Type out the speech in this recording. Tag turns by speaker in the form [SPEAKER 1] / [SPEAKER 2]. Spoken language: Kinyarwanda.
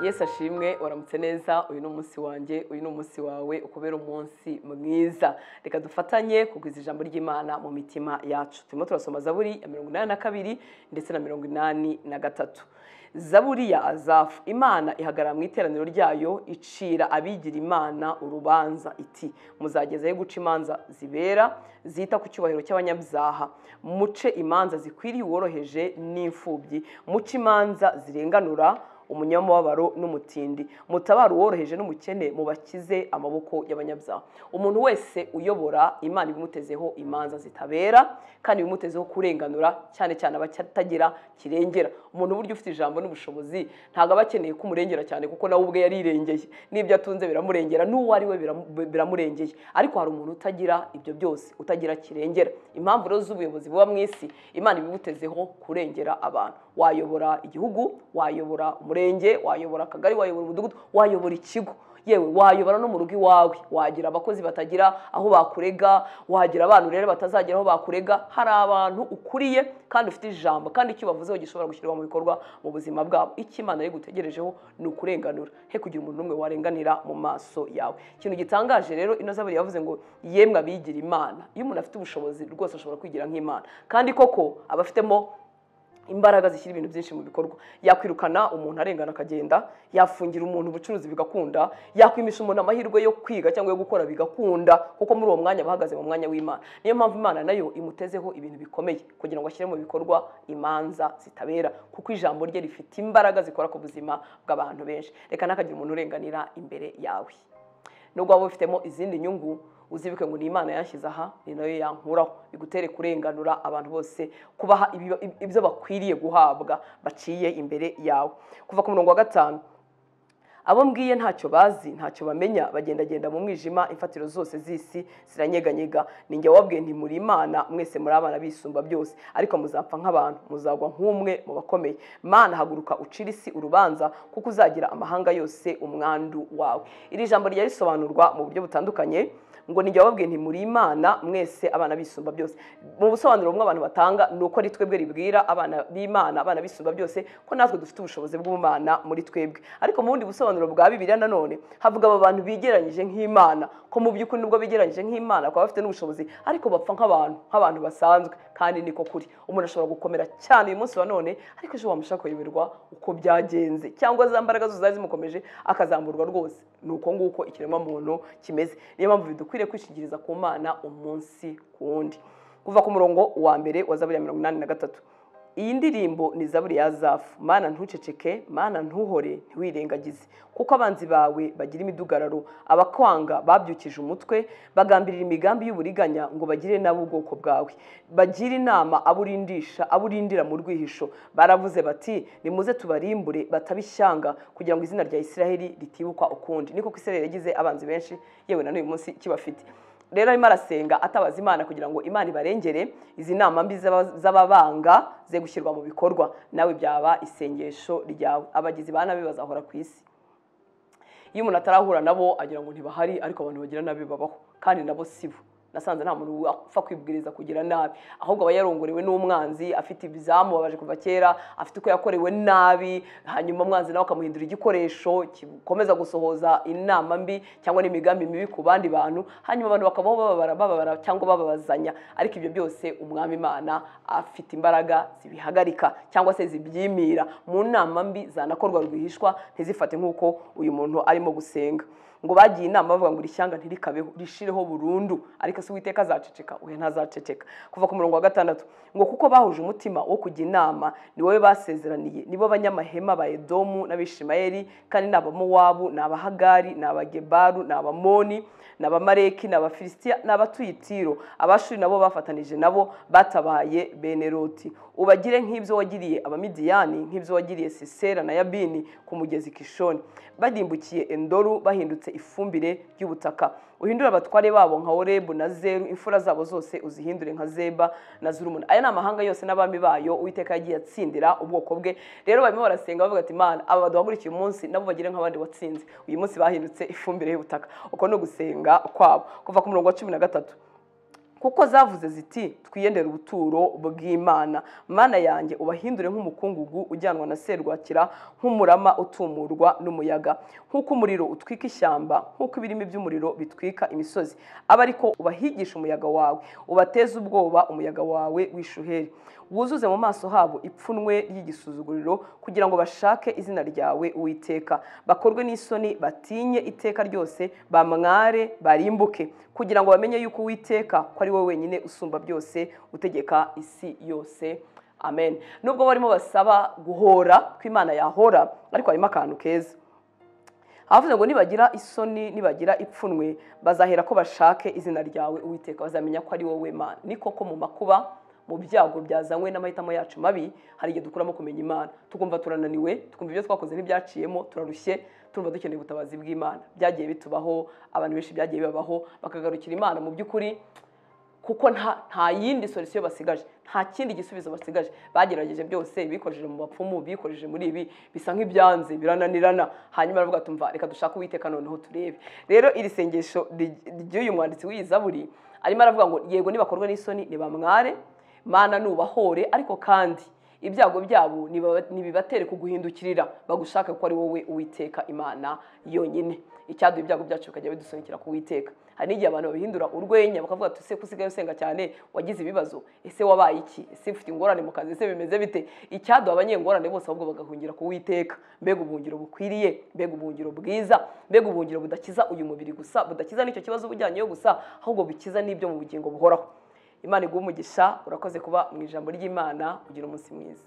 [SPEAKER 1] Yesu ashimwe waramutse neza uyu ni umunsi wanjye uyu ni umunsi wawe ukubera umunsi mwiza reka dufatanye kugwiza ijambo ry'imana mu mitima yacu turimo turasoma zaburi ya mirongo inani na kabiri ndetse na mirongo inani na gatatu zaburi ya azafu imana ihagarara mu iteraniro ryayo icira abigira imana urubanza iti muzagezayo guca imanza zibera zita ku cyubahiro cy'abanyabyaha muce imanza zikwiriye uworoheje n'imfubyi muce imanza zirenganura umunyamubabaro n'umutindi mutabara uworoheje n'umukene mubakize amaboko y'abanyabyaha umuntu wese uyobora imana ibimutezeho imanza zitabera kandi ibimutezeho kurenganura cyane cyane abatagira kirengera umuntu burya ufite ijambo n'ubushobozi ntabwo aba akeneye kumurengera cyane kuko nawe ubwe yarirengeye n'ibyo atunze biramurengera n'uwo ari we biramurengeye ariko hari umuntu utagira ibyo byose utagira kirengera impamvu rero z'ubuyobozi buba mu isi imana ibibutezeho kurengera abantu wayobora igihugu wayobora umurengera umurenge wayobora akagari wayobora umudugudu wayobora ikigo yewe wayobora no mu rugo iwawe wagira abakozi batagira aho bakurega wagira abantu rero batazagera aho bakurega hari abantu ukuriye kandi ufite ijambo kandi icyo bavuzeho gishobora gushyirwa mu bikorwa mu buzima bwabo icyo imana yigutegerejeho ni ukurenganura he kugira umuntu umwe warenganira mu maso yawe ikintu gitangaje rero ino zaburi yavuze ngo yemwe abigira imana iyo umuntu afite ubushobozi rwose ashobora kwigira nk'imana kandi koko abafitemo imbaraga zishyira ibintu byinshi mu bikorwa yakwirukana umuntu arengana akagenda yafungira umuntu ubucuruzi bigakunda yakwimisha umuntu amahirwe yo kwiga cyangwa yo gukora bigakunda kuko muri uwo mwanya bahagaze mu mwanya w'imana niyo mpamvu imana nayo imutezeho ibintu bikomeye kugira ngo ashyire mu bikorwa imanza zitabera kuko ijambo rye rifite imbaraga zikora ku buzima bw'abantu benshi reka ntihakagire umuntu urenganira imbere yawe nubwo waba ubifitemo izindi nyungu uzibuke ngo ni imana yashyize aha ni nayo yankuraho bigutere kurenganura abantu bose kubaha ibyo bakwiriye guhabwa baciye imbere yawe kuva ku murongo wa gatanu abo mbwiye ntacyo bazi ntacyo bamenya bagendagenda mu mwijima imfatiro zose z'isi ziranyeganyega ninjye wabwiye nti muri imana mwese muri abana bisumba byose ariko muzapfa nk'abantu muzagwa nk'umwe mu bakomeye mana haguruka ucira isi urubanza kuko uzagira amahanga yose umwandu wawe iri jambo ryari risobanurwa mu buryo butandukanye ngo nijya bababwiye nti muri imana mwese abana bisumba byose mu busobanuro bumwe abantu batanga ni uko ari twebwe ribwira abana b'imana abana bisumba byose ko natwe dufite ubushobozi bw'ubumana muri twebwe ariko mu bundi busobanuro bwa bibiliya nanone havuga aba bantu bigeranyije nk'imana ko mu by'ukuri nubwo bigeranyije nk'imana bakaba bafite n'ubushobozi ariko bapfa nk'abantu nk'abantu basanzwe kandi niko kuri umuntu ashobora gukomera cyane uyu munsi wa none ariko ejo wamushaka kuyoberwa uko byagenze cyangwa za mbaraga zose zari zimukomeje akazamburwa rwose ni uko nguko ikiremwamuntu kimeze niyo mpamvu bidukwiriye kwishingiriza ku mana umunsi ku wundi kuva ku murongo wa mbere wa zaburi mirongo inani na gatatu iyi ndirimbo ni zaburi ya zafu mana ntuceceke mana ntuhore ntiwirengagize kuko abanzi bawe bagira imidugararo abakwanga babyukije umutwe bagambirira imigambi y'uburiganya ngo bagire nabo ubwoko bwawe bagira inama aburindisha aburindira mu rwihisho baravuze bati nimuze tubarimbure batabishyanga kugira ngo izina rya isiraheli ritibukwa ukundi niko ko isiraheli yagize abanzi benshi yewe na n'uyu munsi kibafite rero arimo arasenga atabaza imana kugira ngo imana ibarengere izi nama mbi z'ababanga ze gushyirwa mu bikorwa nawe byaba isengesho ryawe abagizi ba nabi bazahora ku isi iyo umuntu atarahura nabo agira ngo ntibahari ariko abantu bagira nabi babaho kandi nabo si nasanze nta muntu wapfa kwibwiriza kugira nabi ahubwo aba yarongorewe n'umwanzi afite ibizamu babaje kuva kera afite uko yakorewe nabi hanyuma umwanzi nawe akamuhindura igikoresho gikomeza gusohoza inama mbi cyangwa n'imigambi mibi ku bandi bantu hanyuma abantu bakabaho bababara bababara cyangwa bababazanya ariko ibyo byose umwami imana afite imbaraga zibihagarika cyangwa se zibyimira mu nama mbi zanakorwa rwihishwa ntizifate nk'uko uyu muntu arimo gusenga ngo bagiye inama bavuga ngo ishyanga ntirikabeho rishireho burundu ariko se uwiteka azaceceka we ntazaceceka kuva ku murongo wa gatandatu ngo kuko bahuje umutima wo kujya inama ni wowe basezeraniye nibo banyamahema ba edomu n'abishimayeri kandi ni abamowabu ni abahagari ni abagebaru ni abamoni ni abamareki ni abafilisitiya ni abatuye itiro abashuri nabo bafatanije nabo batabaye beneroti ubagire nk'ibyo wagiriye abamidiyani nk'ibyo wagiriye sisera na yabini ku mugezi kishoni badimbukiye endoru bahindutse ifumbire ry’ubutaka uhindure abatware babo nka orebu na zeru imfura zabo zose uzihindure nka zeba na zurumuna aya ni amahanga yose n'abami bayo uwiteka yagiye atsindira ubwoko bwe rero barimo barasenga bavuga ati imana aba duhagurukiye umunsi nabo bagire nk'abandi watsinze uyu munsi bahindutse ifumbire y'ubutaka uko ni ugusenga kwabo kuva ku murongo wa cumi na gatatu kuko zavuze ziti twiyendere ubuturo bw'imana mana yanjye ubahindure nk'umukungugu ujyanwa na serwakira nk'umurama utumurwa n'umuyaga nk'uko umuriro utwika ishyamba nk'uko ibirimi by'umuriro bitwika imisozi aba ariko ubahigisha umuyaga wawe ubateze ubwoba umuyaga wawe w'ishuheri wuzuze mu maso habo ipfunwe ry'igisuzuguriro kugira ngo bashake izina ryawe uwiteka bakorwe n'isoni batinye iteka ryose bamware barimbuke kugira ngo bamenye yuko uwiteka ko ari wowe wenyine usumba byose utegeka isi yose amen nubwo barimo basaba guhora ko imana yahora ariko harimo akantu keza ahavuze ngo nibagira isoni nibagira ipfunwe bazahera ko bashake izina ryawe uwiteka bazamenya ko ari wowe mana ni koko mu makuba mu byago byazanywe n'amahitamo yacu mabi hari igihe dukuramo kumenya imana tukumva turananiwe tukumva ibyo twakoze ntibyaciyemo turarushye turumva dukeneye ubutabazi bw'imana byagiye bitubaho abantu benshi byagiye bibabaho bakagarukira imana mu by'ukuri kuko nta yindi solisiyo basigaje nta kindi gisubizo basigaje bagerageje byose bikojeje mu bapfumu bikojeje muri ibi bisa nk'ibyanze birananirana hanyuma baravuga tumva reka dushake uwiteka noneho turebe rero iri sengesho ry'uyu mwanditsi w'iyi zaburi arimo aravuga ngo yego nibakorwe n'isoni ntibamware mana nubahore ariko kandi ibyago byabo ntibibatere kuguhindukirira bagushaka ko ari wowe uwiteka imana yonyine icyaduha ibyago byacu bikajya bidusunikira ku witeka hari n'igihe abantu babihindura urwenya bakavuga ati ese usigaye usenga cyane wagize ibibazo ese wabaye iki ese ufite ingorane mu kazi ese bimeze bite icyaduha abanyengorane bose ahubwo bagahungira ku witeka mbega ubuhungiro bukwiriye mbega ubuhungiro bwiza mbega ubuhungiro budakiza uyu mubiri gusa budakiza n'icyo kibazo ubujyanyeho gusa ahubwo bikiza n'ibyo mu bugingo buhoraho imana iguha umugisha urakoze kuba mu ijambo ry'imana kugira umunsi mwiza